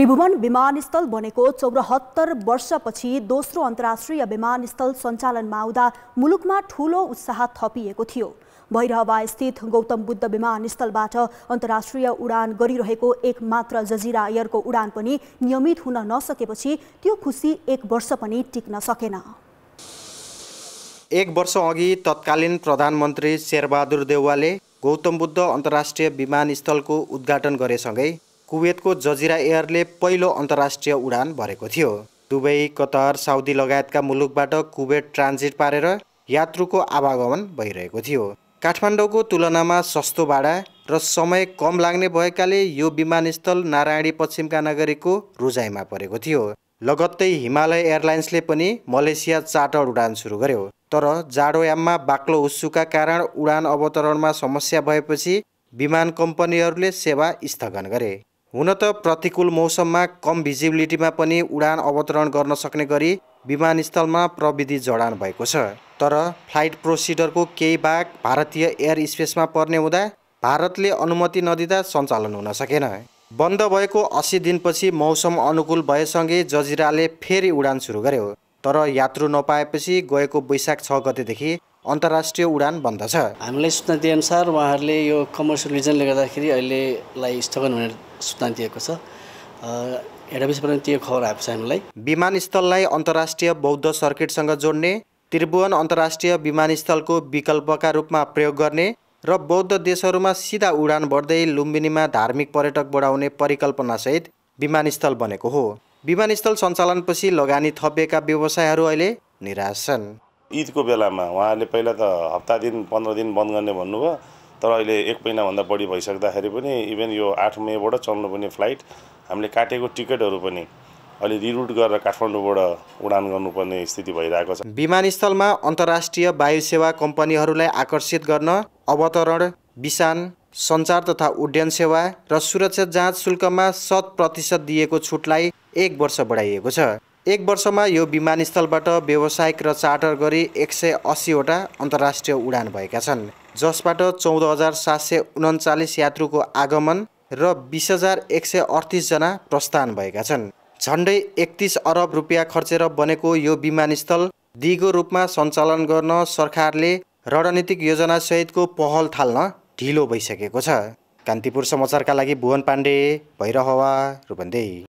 त्रिभुवन विमानस्थल बनेको चौरात्तर वर्षपछि दोस्रो अन्तर्राष्ट्रिय विमानस्थल सञ्चालनमा आउँदा मुलुकमा ठूलो उत्साह थपिएको थियो भैरहवास्थित गौतम बुद्ध विमानस्थलबाट अन्तर्राष्ट्रिय उडान गरिरहेको एकमात्र जजिरा एयरको उडान पनि नियमित हुन नसकेपछि त्यो खुसी एक वर्ष पनि टिक्न सकेन एक वर्ष अघि तत्कालीन प्रधानमन्त्री शेरबहादुर देउवाले गौतम बुद्ध अन्तर्राष्ट्रिय विमानस्थलको उद्घाटन गरेसँगै कुवेतको जजिरा एयरले पहिलो अन्तर्राष्ट्रिय उडान भरेको थियो दुबई कतार साउदी लगायतका मुलुकबाट कुवेत ट्रान्जिट पारेर यात्रुको आवागमन भइरहेको थियो काठमाडौँको तुलनामा सस्तो भाडा र समय कम लाग्ने भएकाले यो विमानस्थल नारायणी पश्चिमका नागरिकको रुजाइमा परेको थियो लगत्तै हिमालय एयरलाइन्सले पनि मलेसिया चार्टर उडान सुरु गर्यो तर जाडोयाममा बाक्लो उत्सुका कारण उडान अवतरणमा समस्या भएपछि विमान कम्पनीहरूले सेवा स्थगन गरे हुन त प्रतिकूल मौसममा कम भिजिबिलिटीमा पनि उडान अवतरण गर्न सक्ने गरी विमानस्थलमा प्रविधि जडान भएको छ तर फ्लाइट प्रोसिडरको केही भाग भारतीय एयर स्पेसमा पर्ने हुँदा भारतले अनुमति नदिँदा सञ्चालन हुन सकेन बन्द भएको अस्सी दिनपछि मौसम अनुकूल भएसँगै जजिराले फेरि उडान सुरु गर्यो तर यात्रु नपाएपछि गएको वैशाख छ गतेदेखि अन्तर्राष्ट्रिय उडान बन्द छ हामीलाई सूचना दिएअनुसार उहाँहरूले यो कमर्सियल रिजनले गर्दाखेरि अहिलेलाई स्थगन हुने सूचना दिएको छ खबर आएको छ हामीलाई विमानस्थललाई अन्तर्राष्ट्रिय बौद्ध सर्किटसँग जोड्ने त्रिभुवन अन्तर्राष्ट्रिय विमानस्थलको विकल्पका रूपमा प्रयोग गर्ने र बौद्ध देशहरूमा सिधा उडान बढ्दै लुम्बिनीमा धार्मिक पर्यटक बढाउने परिकल्पनासहित विमानस्थल बनेको हो विमानस्थल सञ्चालनपछि लगानी थपिएका व्यवसायहरू अहिले निराश छन् ईदको बेलामा उहाँले पहिला त हप्ता दिन पन्ध्र दिन बन्द गर्ने भन्नुभयो तर अहिले एक महिनाभन्दा बढी भइसक्दाखेरि पनि इभेन यो आठ मेबाट चल्नुपर्ने फ्लाइट हामीले काटेको टिकटहरू पनि अलि रिरुट गरेर काठमाडौँबाट उडान गर्नुपर्ने स्थिति भइरहेको छ विमानस्थलमा अन्तर्राष्ट्रिय वायुसेवा कम्पनीहरूलाई आकर्षित गर्न अवतरण विसान सञ्चार तथा उड्डयन सेवा र सुरक्षा जाँच शुल्कमा शत प्रतिशत दिएको छुटलाई एक वर्ष बढाइएको छ एक वर्षमा यो विमानस्थलबाट व्यावसायिक र चार्टर गरी एक सय अस्सीवटा अन्तर्राष्ट्रिय उडान भएका छन् जसबाट चौध हजार सात सय उन्चालिस यात्रुको आगमन र बिस हजार एक सय अडतिसजना प्रस्थान भएका छन् झन्डै एकतिस अरब रुपियाँ खर्चेर बनेको यो विमानस्थल दिगो रूपमा सञ्चालन गर्न सरकारले रणनीतिक योजनासहितको पहल थाल्न ढिलो भइसकेको छ कान्तिपुर समाचारका लागि भुवन पाण्डे भैरहवा रूपन्देही